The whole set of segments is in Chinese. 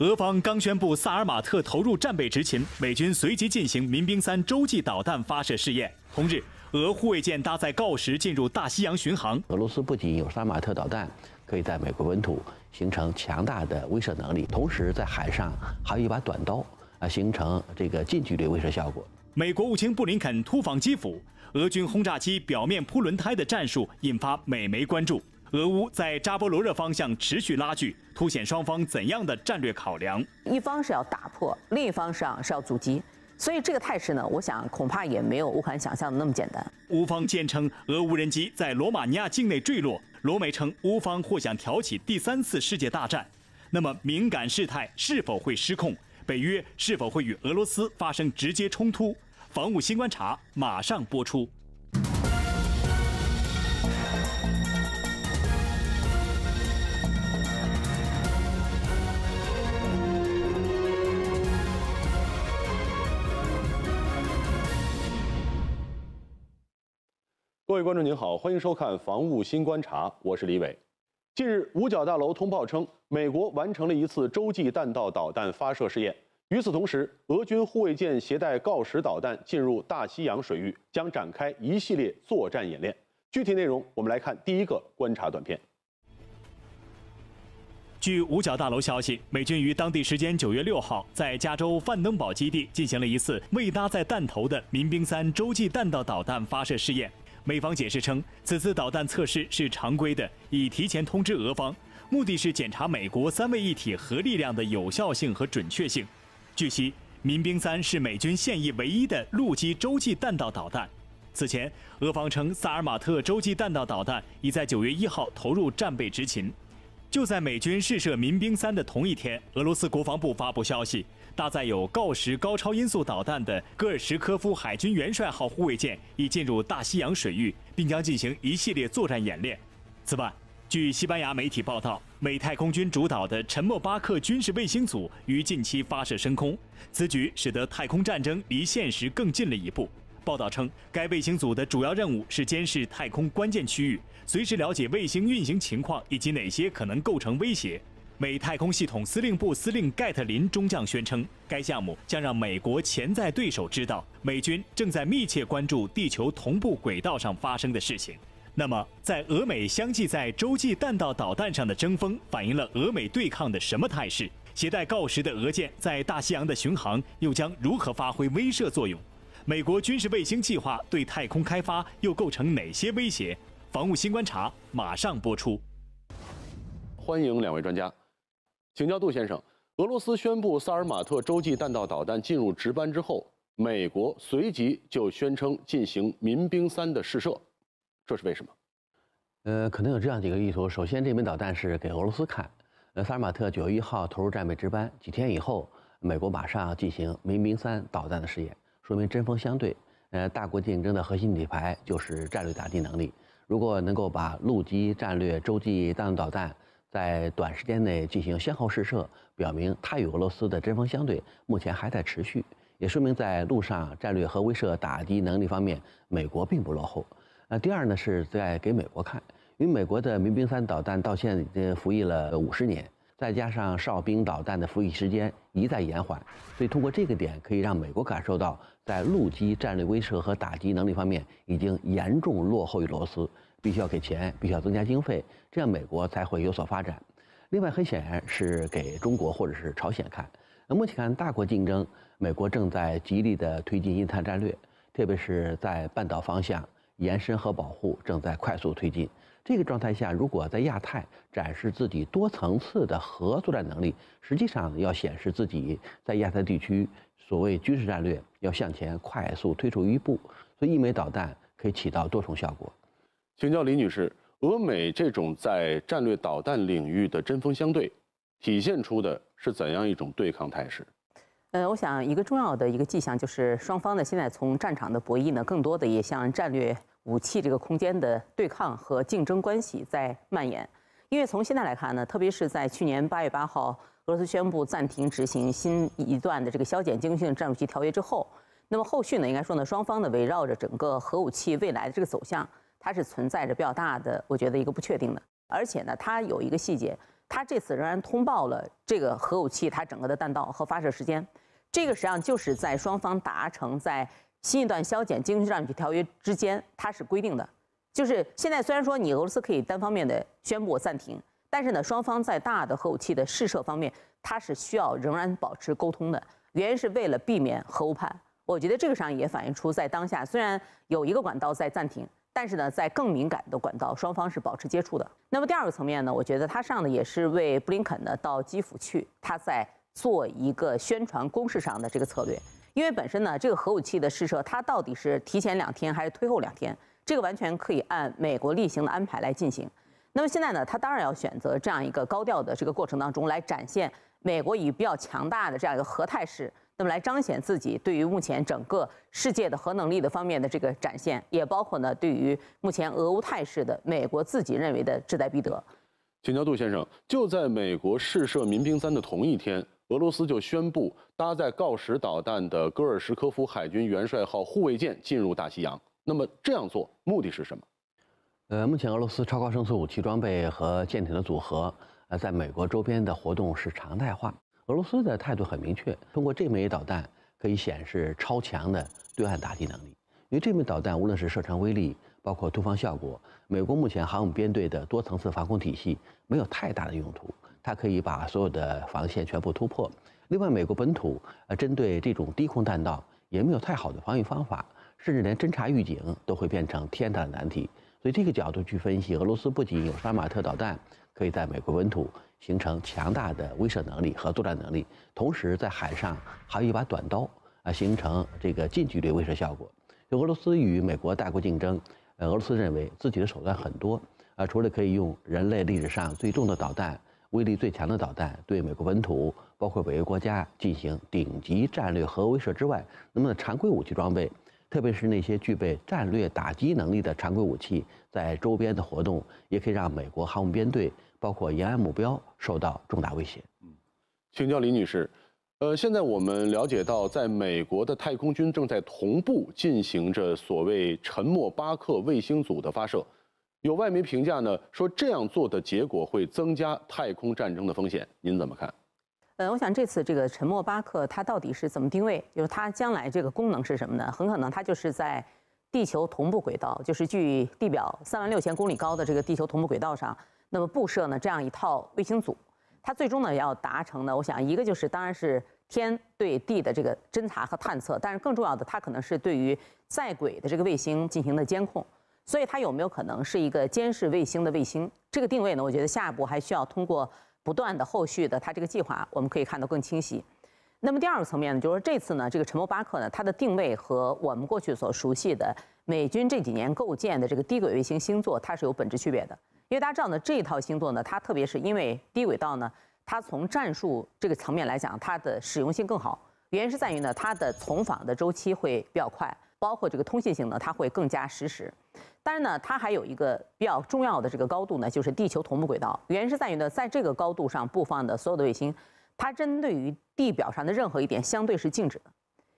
俄方刚宣布萨尔马特投入战备执勤，美军随即进行民兵三洲际导弹发射试验。同日，俄护卫舰搭载锆石进入大西洋巡航。俄罗斯不仅有萨马特导弹，可以在美国本土形成强大的威慑能力，同时在海上还有一把短刀，啊，形成这个近距离威慑效果。美国务卿布林肯突访基辅，俄军轰炸机表面铺轮胎的战术引发美媒关注。俄乌在扎波罗热方向持续拉锯，凸显双方怎样的战略考量？一方是要打破，另一方是是要阻击，所以这个态势呢，我想恐怕也没有乌克兰想象的那么简单。乌方坚称俄无人机在罗马尼亚境内坠落，罗媒称乌方或想挑起第三次世界大战。那么敏感事态是否会失控？北约是否会与俄罗斯发生直接冲突？防务新观察马上播出。各位观众您好，欢迎收看《防务新观察》，我是李伟。近日，五角大楼通报称，美国完成了一次洲际弹道导弹发射试验。与此同时，俄军护卫舰携带锆石导弹进入大西洋水域，将展开一系列作战演练。具体内容，我们来看第一个观察短片。据五角大楼消息，美军于当地时间9月6号在加州范登堡基地进行了一次未搭载弹头的民兵三洲际弹道导弹发射试验。美方解释称，此次导弹测试是常规的，已提前通知俄方，目的是检查美国三位一体核力量的有效性和准确性。据悉，民兵三是美军现役唯一的陆基洲际弹道导弹。此前，俄方称萨尔马特洲际弹道导弹已在9月1号投入战备执勤。就在美军试射民兵三的同一天，俄罗斯国防部发布消息。搭载有锆石高超音速导弹的戈尔什科夫海军元帅号护卫舰已进入大西洋水域，并将进行一系列作战演练。此外，据西班牙媒体报道，美太空军主导的沉默巴克军事卫星组于近期发射升空，此举使得太空战争离现实更近了一步。报道称，该卫星组的主要任务是监视太空关键区域，随时了解卫星运行情况以及哪些可能构成威胁。美太空系统司令部司令盖特林中将宣称，该项目将让美国潜在对手知道，美军正在密切关注地球同步轨道上发生的事情。那么，在俄美相继在洲际弹道导弹上的争锋，反映了俄美对抗的什么态势？携带锆石的俄舰在大西洋的巡航，又将如何发挥威慑作用？美国军事卫星计划对太空开发又构成哪些威胁？防务新观察马上播出。欢迎两位专家。请教杜先生，俄罗斯宣布萨尔马特洲际弹道导弹进入值班之后，美国随即就宣称进行民兵三的试射，这是为什么？呃，可能有这样几个意图：首先，这枚导弹是给俄罗斯看；呃，萨尔马特九月一号投入战备值班几天以后，美国马上要进行民兵三导弹的试验，说明针锋相对。呃，大国竞争的核心底牌就是战略打击能力。如果能够把陆基战略洲际弹道导弹在短时间内进行先后试射，表明它与俄罗斯的针锋相对目前还在持续，也说明在陆上战略和威慑打击能力方面，美国并不落后。那第二呢，是在给美国看，因为美国的民兵三导弹到现在服役了五十年，再加上哨兵导弹的服役时间一再延缓，所以通过这个点可以让美国感受到，在陆基战略威慑和打击能力方面已经严重落后于俄罗斯。必须要给钱，必须要增加经费，这样美国才会有所发展。另外，很显然是给中国或者是朝鲜看。那目前看，大国竞争，美国正在极力的推进印太战略，特别是在半岛方向延伸和保护正在快速推进。这个状态下，如果在亚太展示自己多层次的核作战能力，实际上要显示自己在亚太地区所谓军事战略要向前快速推出一步。所以，一枚导弹可以起到多重效果。请教李女士，俄美这种在战略导弹领域的针锋相对，体现出的是怎样一种对抗态势？呃，我想一个重要的一个迹象就是，双方呢现在从战场的博弈呢，更多的也向战略武器这个空间的对抗和竞争关系在蔓延。因为从现在来看呢，特别是在去年八月八号，俄罗斯宣布暂停执行新一段的这个削减、精性战术机条约之后，那么后续呢，应该说呢，双方呢围绕着整个核武器未来的这个走向。它是存在着比较大的，我觉得一个不确定的，而且呢，它有一个细节，它这次仍然通报了这个核武器它整个的弹道和发射时间，这个实际上就是在双方达成在新一段削减经济战备条约之间，它是规定的，就是现在虽然说你俄罗斯可以单方面的宣布暂停，但是呢，双方在大的核武器的试射方面，它是需要仍然保持沟通的，原因是为了避免核误判。我觉得这个上也反映出在当下，虽然有一个管道在暂停。但是呢，在更敏感的管道，双方是保持接触的。那么第二个层面呢，我觉得他上呢也是为布林肯呢到基辅去，他在做一个宣传攻势上的这个策略。因为本身呢，这个核武器的试射，它到底是提前两天还是推后两天，这个完全可以按美国例行的安排来进行。那么现在呢，他当然要选择这样一个高调的这个过程当中来展现美国以比较强大的这样一个核态势。那么来彰显自己对于目前整个世界的核能力的方面的这个展现，也包括呢对于目前俄乌态势的美国自己认为的志在必得。请教杜先生，就在美国试射民兵三的同一天，俄罗斯就宣布搭载锆石导弹的戈尔什科夫海军元帅号护卫舰进入大西洋。那么这样做目的是什么？呃，目前俄罗斯超高声速武器装备和舰艇的组合，呃，在美国周边的活动是常态化。俄罗斯的态度很明确，通过这枚导弹可以显示超强的对岸打击能力。因为这枚导弹无论是射程、威力，包括突防效果，美国目前航母编队的多层次防空体系没有太大的用途。它可以把所有的防线全部突破。另外，美国本土呃针对这种低空弹道也没有太好的防御方法，甚至连侦察预警都会变成天大的难题。所以这个角度去分析，俄罗斯不仅有“杀马特”导弹，可以在美国本土。形成强大的威慑能力和作战能力，同时在海上还有一把短刀啊，形成这个近距离威慑效果。就俄罗斯与美国大国竞争，呃，俄罗斯认为自己的手段很多啊，除了可以用人类历史上最重的导弹、威力最强的导弹对美国本土，包括北约国家进行顶级战略核威慑之外，那么常规武器装备，特别是那些具备战略打击能力的常规武器，在周边的活动，也可以让美国航母编队。包括延安目标受到重大威胁。嗯，请教李女士，呃，现在我们了解到，在美国的太空军正在同步进行着所谓“沉默巴克”卫星组的发射。有外媒评价呢，说这样做的结果会增加太空战争的风险。您怎么看？呃，我想这次这个“沉默巴克”它到底是怎么定位？就是它将来这个功能是什么呢？很可能它就是在地球同步轨道，就是距地表三万六千公里高的这个地球同步轨道上。那么布设呢这样一套卫星组，它最终呢要达成呢，我想一个就是当然是天对地的这个侦察和探测，但是更重要的它可能是对于在轨的这个卫星进行的监控，所以它有没有可能是一个监视卫星的卫星？这个定位呢，我觉得下一步还需要通过不断的后续的它这个计划，我们可以看到更清晰。那么第二个层面呢，就是说这次呢这个沉默巴克呢，它的定位和我们过去所熟悉的美军这几年构建的这个低轨卫星星座，它是有本质区别的。因为大家知道呢，这一套星座呢，它特别是因为低轨道呢，它从战术这个层面来讲，它的使用性更好，原因是在于呢，它的重访的周期会比较快，包括这个通信性呢，它会更加实时。当然呢，它还有一个比较重要的这个高度呢，就是地球同步轨道，原因是在于呢，在这个高度上布放的所有的卫星，它针对于地表上的任何一点相对是静止的，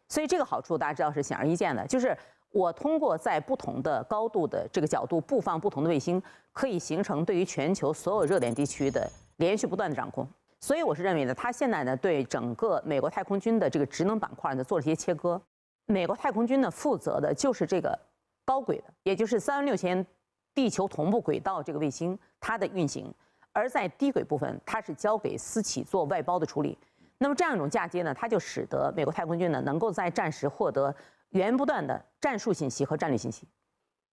所以这个好处大家知道是显而易见的，就是。我通过在不同的高度的这个角度布放不同的卫星，可以形成对于全球所有热点地区的连续不断的掌控。所以我是认为呢，它现在呢对整个美国太空军的这个职能板块呢做了一些切割。美国太空军呢负责的就是这个高轨的，也就是三万六千地球同步轨道这个卫星它的运行；而在低轨部分，它是交给私企做外包的处理。那么这样一种嫁接呢，它就使得美国太空军呢能够在战时获得。源源不断的战术信息和战略信息。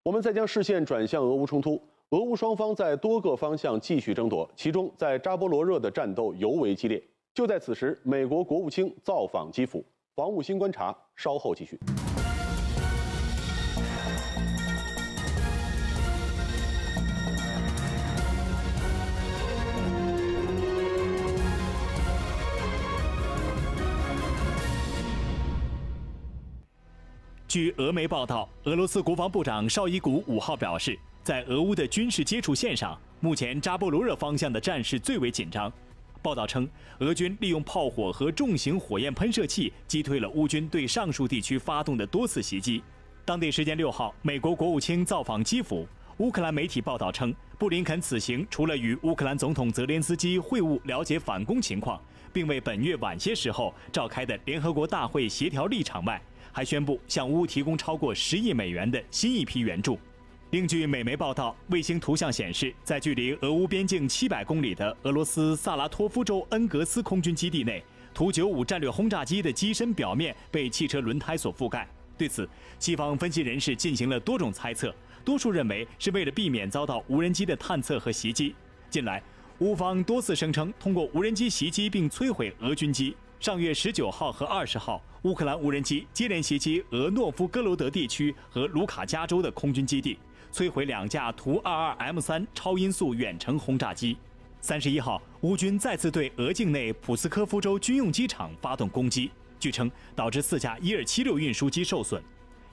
我们再将视线转向俄乌冲突，俄乌双方在多个方向继续争夺，其中在扎波罗热的战斗尤为激烈。就在此时，美国国务卿造访基辅。防务新观察，稍后继续。据俄媒报道，俄罗斯国防部长绍伊古五号表示，在俄乌的军事接触线上，目前扎波罗热方向的战事最为紧张。报道称，俄军利用炮火和重型火焰喷射器击退了乌军对上述地区发动的多次袭击。当地时间六号，美国国务卿造访基辅。乌克兰媒体报道称，布林肯此行除了与乌克兰总统泽连斯基会晤，了解反攻情况，并为本月晚些时候召开的联合国大会协调立场外，还宣布向乌提供超过十亿美元的新一批援助。另据美媒报道，卫星图像显示，在距离俄乌边境七百公里的俄罗斯萨拉托夫州恩格斯空军基地内，图九五战略轰炸机的机身表面被汽车轮胎所覆盖。对此，西方分析人士进行了多种猜测，多数认为是为了避免遭到无人机的探测和袭击。近来，乌方多次声称通过无人机袭击并摧毁俄军机。上月十九号和二十号。乌克兰无人机接连袭击俄诺夫哥罗德地区和卢卡加州的空军基地，摧毁两架图 -22M3 超音速远程轰炸机。三十一号，乌军再次对俄境内普斯科夫州军用机场发动攻击，据称导致四架伊尔 -76 运输机受损。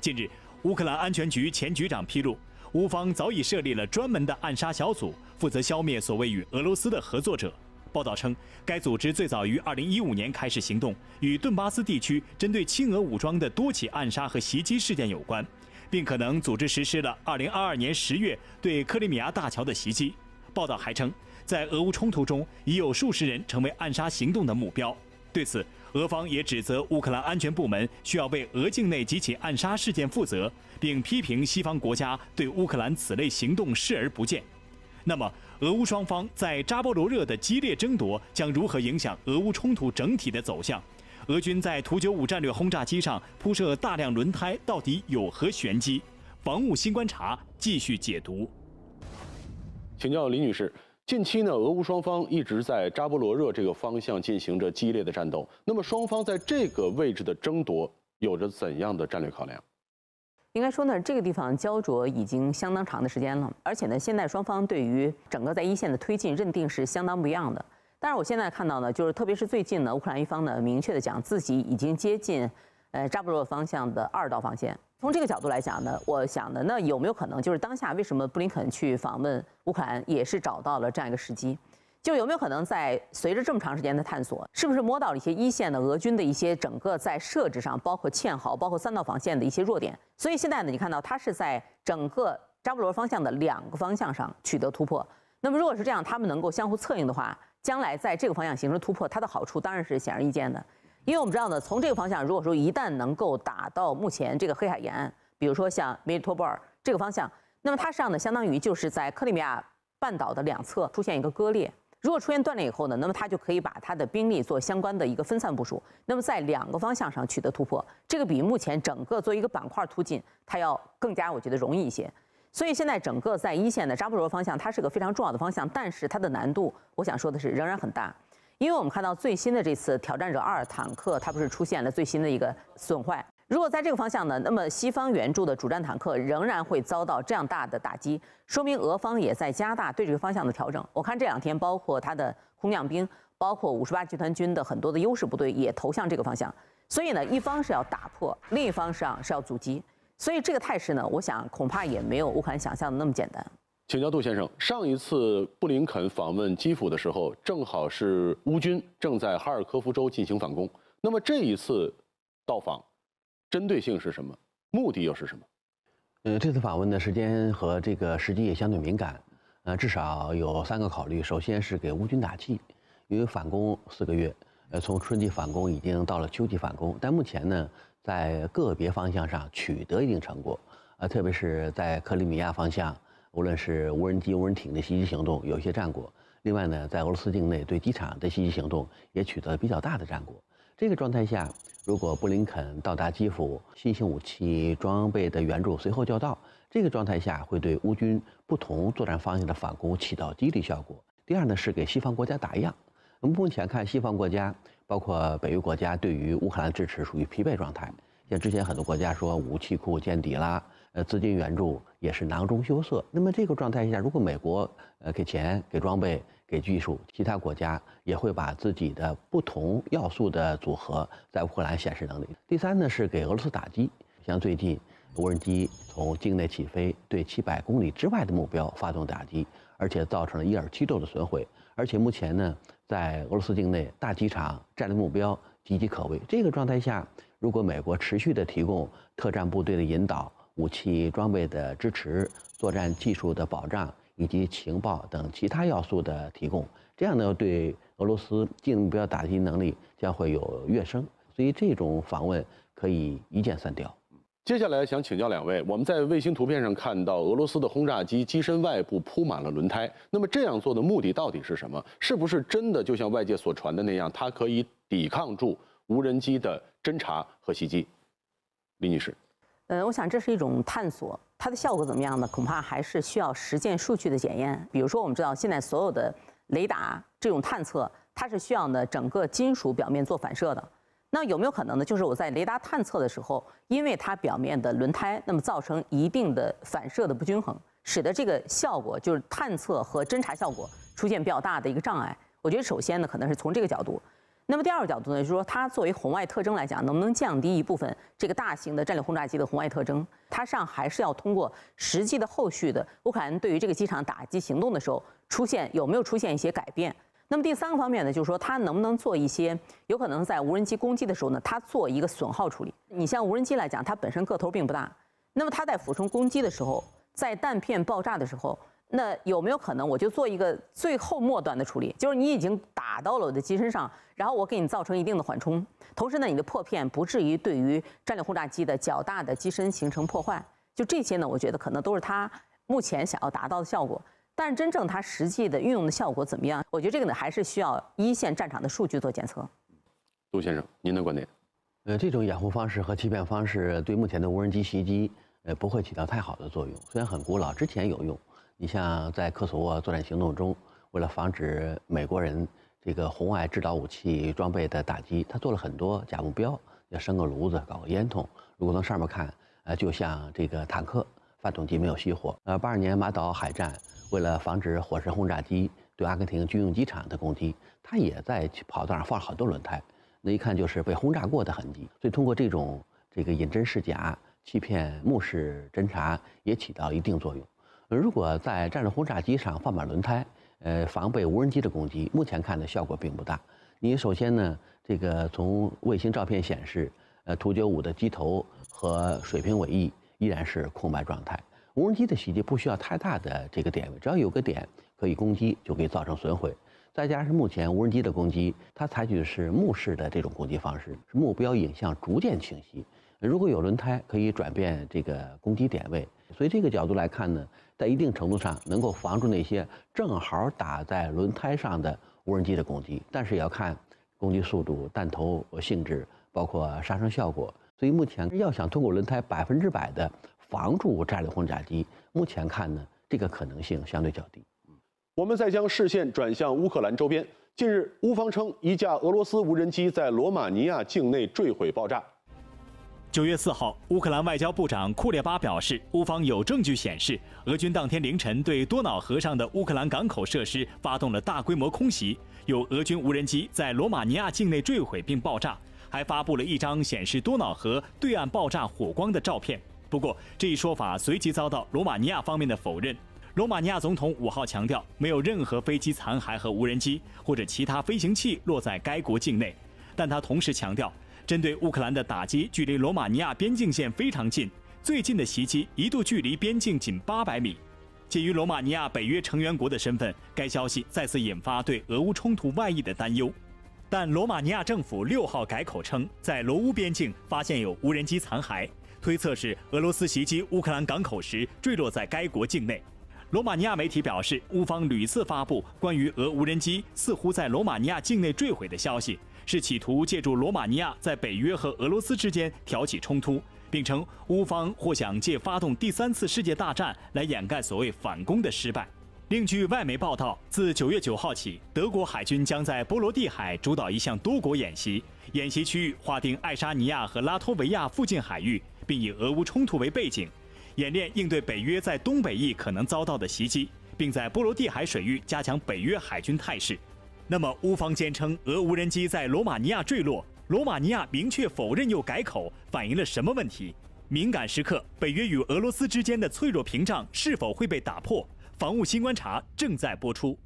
近日，乌克兰安全局前局长披露，乌方早已设立了专门的暗杀小组，负责消灭所谓与俄罗斯的合作者。报道称，该组织最早于2015年开始行动，与顿巴斯地区针对亲俄武装的多起暗杀和袭击事件有关，并可能组织实施了2022年10月对克里米亚大桥的袭击。报道还称，在俄乌冲突中，已有数十人成为暗杀行动的目标。对此，俄方也指责乌克兰安全部门需要为俄境内几起暗杀事件负责，并批评西方国家对乌克兰此类行动视而不见。那么，俄乌双方在扎波罗热的激烈争夺将如何影响俄乌冲突整体的走向？俄军在图九五战略轰炸机上铺设大量轮胎，到底有何玄机？防务新观察继续解读。请教李女士，近期呢，俄乌双方一直在扎波罗热这个方向进行着激烈的战斗。那么，双方在这个位置的争夺有着怎样的战略考量？应该说呢，这个地方焦灼已经相当长的时间了，而且呢，现在双方对于整个在一线的推进认定是相当不一样的。但是我现在看到呢，就是特别是最近呢，乌克兰一方呢，明确的讲自己已经接近，呃扎波罗方向的二道防线。从这个角度来讲呢，我想呢，那有没有可能就是当下为什么布林肯去访问乌克兰，也是找到了这样一个时机？就有没有可能在随着这么长时间的探索，是不是摸到了一些一线的俄军的一些整个在设置上，包括堑壕，包括三道防线的一些弱点？所以现在呢，你看到它是在整个扎布罗方向的两个方向上取得突破。那么如果是这样，他们能够相互策应的话，将来在这个方向形成突破，它的好处当然是显而易见的。因为我们知道呢，从这个方向如果说一旦能够打到目前这个黑海沿岸，比如说像梅利托波尔这个方向，那么它实际上呢，相当于就是在克里米亚半岛的两侧出现一个割裂。如果出现断裂以后呢，那么他就可以把他的兵力做相关的一个分散部署，那么在两个方向上取得突破，这个比目前整个做一个板块突进，它要更加我觉得容易一些。所以现在整个在一线的扎波罗方向，它是个非常重要的方向，但是它的难度，我想说的是仍然很大，因为我们看到最新的这次挑战者二坦克，它不是出现了最新的一个损坏。如果在这个方向呢，那么西方援助的主战坦克仍然会遭到这样大的打击，说明俄方也在加大对这个方向的调整。我看这两天，包括他的空降兵，包括五十八集团军的很多的优势部队也投向这个方向。所以呢，一方是要打破，另一方上是要阻击。所以这个态势呢，我想恐怕也没有乌克兰想象的那么简单。请教杜先生，上一次布林肯访问基辅的时候，正好是乌军正在哈尔科夫州进行反攻。那么这一次到访。针对性是什么？目的又是什么？呃，这次访问的时间和这个时机也相对敏感。呃，至少有三个考虑：首先是给乌军打气，因为反攻四个月，呃，从春季反攻已经到了秋季反攻，但目前呢，在个别方向上取得一定成果。呃，特别是在克里米亚方向，无论是无人机、无人艇的袭击行动，有些战果。另外呢，在俄罗斯境内对机场的袭击行动也取得了比较大的战果。这个状态下，如果布林肯到达基辅，新型武器装备的援助随后就到。这个状态下，会对乌军不同作战方向的反攻起到激励效果。第二呢，是给西方国家打样。目前看，西方国家，包括北约国家，对于乌克兰支持属于疲惫状态。像之前很多国家说武器库见底了，呃，资金援助也是囊中羞涩。那么这个状态下，如果美国呃给钱给装备。给技术，其他国家也会把自己的不同要素的组合在乌克兰显示能力。第三呢是给俄罗斯打击，像最近无人机从境内起飞，对七百公里之外的目标发动打击，而且造成了一二七六的损毁，而且目前呢在俄罗斯境内大机场战略目标岌岌可危。这个状态下，如果美国持续的提供特战部队的引导、武器装备的支持、作战技术的保障。以及情报等其他要素的提供，这样呢，对俄罗斯近目标打击能力将会有跃升。所以这种访问可以一箭三雕。接下来想请教两位，我们在卫星图片上看到俄罗斯的轰炸机机身外部铺满了轮胎，那么这样做的目的到底是什么？是不是真的就像外界所传的那样，它可以抵抗住无人机的侦察和袭击？李女士，嗯，我想这是一种探索。它的效果怎么样呢？恐怕还是需要实践数据的检验。比如说，我们知道现在所有的雷达这种探测，它是需要呢整个金属表面做反射的。那有没有可能呢？就是我在雷达探测的时候，因为它表面的轮胎，那么造成一定的反射的不均衡，使得这个效果就是探测和侦查效果出现比较大的一个障碍。我觉得首先呢，可能是从这个角度。那么第二个角度呢，就是说它作为红外特征来讲，能不能降低一部分这个大型的战略轰炸机的红外特征？它上还是要通过实际的后续的乌克兰对于这个机场打击行动的时候，出现有没有出现一些改变？那么第三个方面呢，就是说它能不能做一些，有可能在无人机攻击的时候呢，它做一个损耗处理。你像无人机来讲，它本身个头并不大，那么它在俯冲攻击的时候，在弹片爆炸的时候。那有没有可能，我就做一个最后末端的处理，就是你已经打到了我的机身上，然后我给你造成一定的缓冲，同时呢，你的破片不至于对于战略轰炸机的较大的机身形成破坏。就这些呢，我觉得可能都是它目前想要达到的效果。但是真正它实际的运用的效果怎么样，我觉得这个呢，还是需要一线战场的数据做检测。杜先生，您的观点？呃，这种掩护方式和欺骗方式对目前的无人机袭击，呃，不会起到太好的作用。虽然很古老，之前有用。你像在科索沃作战行动中，为了防止美国人这个红外制导武器装备的打击，他做了很多假目标，要生个炉子，搞个烟囱。如果从上面看，呃，就像这个坦克发动机没有熄火。呃，八二年马岛海战，为了防止火神轰炸机对阿根廷军用机场的攻击，他也在跑道上放了很多轮胎，那一看就是被轰炸过的痕迹。所以，通过这种这个引真试假，欺骗目视侦察，也起到一定作用。如果在战略轰炸机上放满轮胎，呃，防备无人机的攻击，目前看的效果并不大。你首先呢，这个从卫星照片显示，呃，图九五的机头和水平尾翼依然是空白状态。无人机的袭击不需要太大的这个点位，只要有个点可以攻击，就可以造成损毁。再加上目前无人机的攻击，它采取的是目视的这种攻击方式，目标影像逐渐清晰。如果有轮胎，可以转变这个攻击点位。所以这个角度来看呢？在一定程度上能够防住那些正好打在轮胎上的无人机的攻击，但是也要看攻击速度、弹头性质，包括杀伤效果。所以目前要想通过轮胎百分之百的防住战略轰炸机，目前看呢，这个可能性相对较低。我们再将视线转向乌克兰周边，近日乌方称一架俄罗斯无人机在罗马尼亚境内坠毁爆炸。九月四号，乌克兰外交部长库列巴表示，乌方有证据显示，俄军当天凌晨对多瑙河上的乌克兰港口设施发动了大规模空袭，有俄军无人机在罗马尼亚境内坠毁并爆炸，还发布了一张显示多瑙河对岸爆炸火光的照片。不过，这一说法随即遭到罗马尼亚方面的否认。罗马尼亚总统五号强调，没有任何飞机残骸和无人机或者其他飞行器落在该国境内，但他同时强调。针对乌克兰的打击距离罗马尼亚边境线非常近，最近的袭击一度距离边境仅八百米。鉴于罗马尼亚北约成员国的身份，该消息再次引发对俄乌冲突外溢的担忧。但罗马尼亚政府六号改口称，在罗乌边境发现有无人机残骸，推测是俄罗斯袭击乌克兰港口时坠落在该国境内。罗马尼亚媒体表示，乌方屡次发布关于俄无人机似乎在罗马尼亚境内坠毁的消息。是企图借助罗马尼亚在北约和俄罗斯之间挑起冲突，并称乌方或想借发动第三次世界大战来掩盖所谓反攻的失败。另据外媒报道，自九月九号起，德国海军将在波罗的海主导一项多国演习，演习区域划定爱沙尼亚和拉脱维亚附近海域，并以俄乌冲突为背景，演练应对北约在东北翼可能遭到的袭击，并在波罗的海水域加强北约海军态势。那么，乌方坚称俄无人机在罗马尼亚坠落，罗马尼亚明确否认又改口，反映了什么问题？敏感时刻，北约与俄罗斯之间的脆弱屏障是否会被打破？防务新观察正在播出。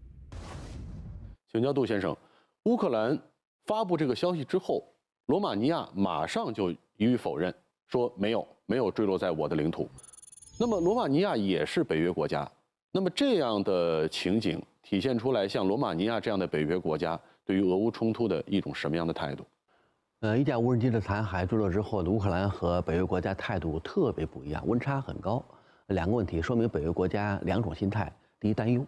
请教杜先生，乌克兰发布这个消息之后，罗马尼亚马上就予以否认，说没有，没有坠落在我的领土。那么，罗马尼亚也是北约国家。那么这样的情景体现出来，像罗马尼亚这样的北约国家对于俄乌冲突的一种什么样的态度？呃，一架无人机的残骸坠落之后，乌克兰和北约国家态度特别不一样，温差很高。两个问题说明北约国家两种心态：第一，担忧；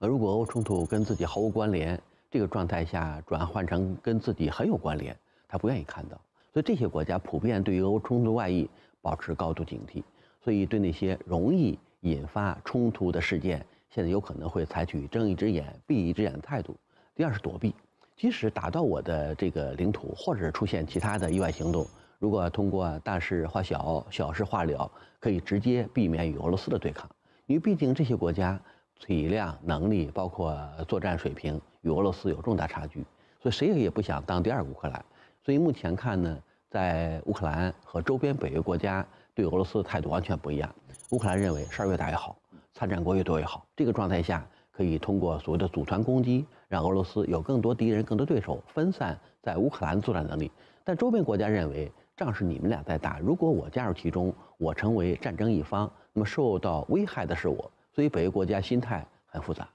呃，如果俄乌冲突跟自己毫无关联，这个状态下转换成跟自己很有关联，他不愿意看到。所以这些国家普遍对于俄乌冲突外溢保持高度警惕。所以对那些容易。引发冲突的事件，现在有可能会采取睁一只眼闭一只眼的态度。第二是躲避，即使打到我的这个领土，或者是出现其他的意外行动，如果通过大事化小、小事化了，可以直接避免与俄罗斯的对抗。因为毕竟这些国家体量、能力，包括作战水平，与俄罗斯有重大差距，所以谁也也不想当第二乌克兰。所以目前看呢，在乌克兰和周边北约国家。对俄罗斯的态度完全不一样。乌克兰认为，事儿越大越好，参战国越多越好。这个状态下，可以通过所谓的组团攻击，让俄罗斯有更多敌人、更多对手，分散在乌克兰作战能力。但周边国家认为，仗是你们俩在打，如果我加入其中，我成为战争一方，那么受到危害的是我。所以，北约国家心态很复杂。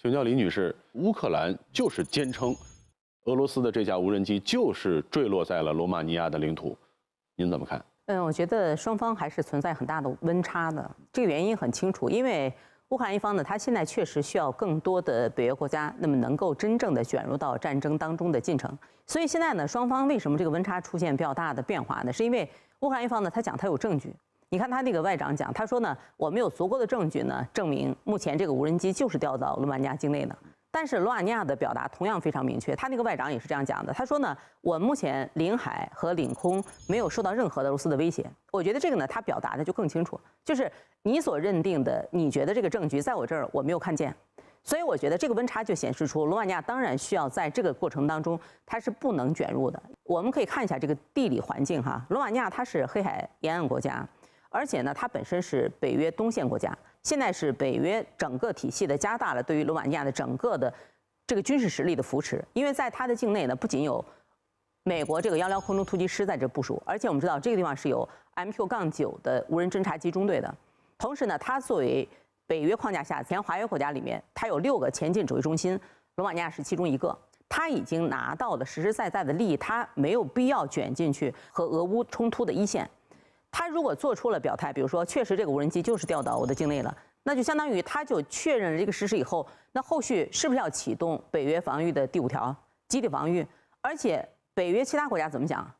请教李女士，乌克兰就是坚称，俄罗斯的这架无人机就是坠落在了罗马尼亚的领土，您怎么看？嗯，我觉得双方还是存在很大的温差的。这个原因很清楚，因为乌克兰一方呢，他现在确实需要更多的北约国家，那么能够真正的卷入到战争当中的进程。所以现在呢，双方为什么这个温差出现比较大的变化呢？是因为乌克兰一方呢，他讲他有证据。你看他那个外长讲，他说呢，我们有足够的证据呢，证明目前这个无人机就是掉到马尼亚境内的。但是罗马尼亚的表达同样非常明确，他那个外长也是这样讲的。他说呢，我目前领海和领空没有受到任何的俄罗斯的威胁。我觉得这个呢，他表达的就更清楚，就是你所认定的，你觉得这个证据在我这儿我没有看见，所以我觉得这个温差就显示出罗马尼亚当然需要在这个过程当中，它是不能卷入的。我们可以看一下这个地理环境哈，罗马尼亚它是黑海沿岸国家，而且呢，它本身是北约东线国家。现在是北约整个体系的加大了对于罗马尼亚的整个的这个军事实力的扶持，因为在它的境内呢，不仅有美国这个幺幺空中突击师在这部署，而且我们知道这个地方是有 MQ- 杠九的无人侦察机中队的。同时呢，它作为北约框架下前华约国家里面，它有六个前进指挥中心，罗马尼亚是其中一个。他已经拿到了实实在在的利益，他没有必要卷进去和俄乌冲突的一线。他如果做出了表态，比如说确实这个无人机就是掉到我的境内了，那就相当于他就确认了这个事实以后，那后续是不是要启动北约防御的第五条集体防御？而且北约其他国家怎么讲？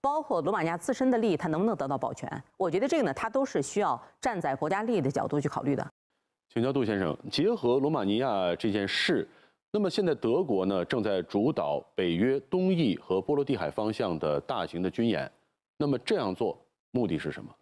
包括罗马尼亚自身的利益，它能不能得到保全？我觉得这个呢，它都是需要站在国家利益的角度去考虑的。请教杜先生，结合罗马尼亚这件事，那么现在德国呢正在主导北约东翼和波罗的海方向的大型的军演，那么这样做？目的是什么？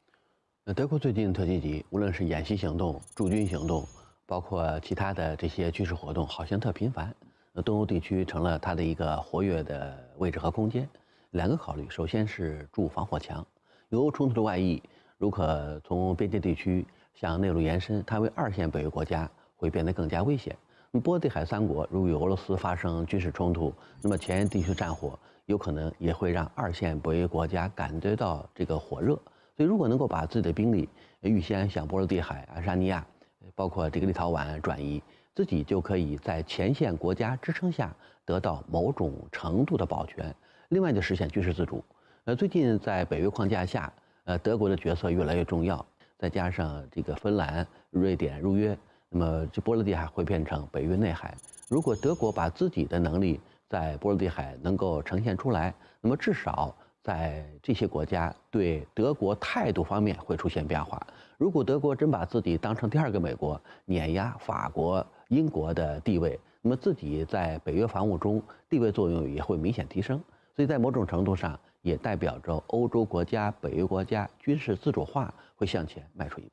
那德国最近特积极，无论是演习行动、驻军行动，包括其他的这些军事活动，好像特频繁。那东欧地区成了它的一个活跃的位置和空间。两个考虑，首先是筑防火墙。由冲突的外溢，如可从边界地区向内陆延伸，它为二线北约国家会变得更加危险。波罗的海三国如与俄罗斯发生军事冲突，那么前沿地区战火。有可能也会让二线北约国家感觉到这个火热，所以如果能够把自己的兵力预先向波罗的海、爱沙尼亚，包括这个立陶宛转移，自己就可以在前线国家支撑下得到某种程度的保全，另外就实现军事自主。呃，最近在北约框架下，呃，德国的角色越来越重要，再加上这个芬兰、瑞典入约，那么这波罗的海会变成北约内海。如果德国把自己的能力，在波罗的海能够呈现出来，那么至少在这些国家对德国态度方面会出现变化。如果德国真把自己当成第二个美国，碾压法国、英国的地位，那么自己在北约防务中地位作用也会明显提升。所以在某种程度上，也代表着欧洲国家、北约国家军事自主化会向前迈出一步。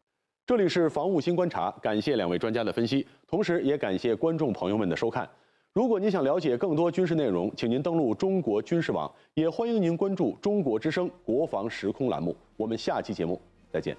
这里是防务新观察，感谢两位专家的分析，同时也感谢观众朋友们的收看。如果您想了解更多军事内容，请您登录中国军事网，也欢迎您关注中国之声国防时空栏目。我们下期节目再见。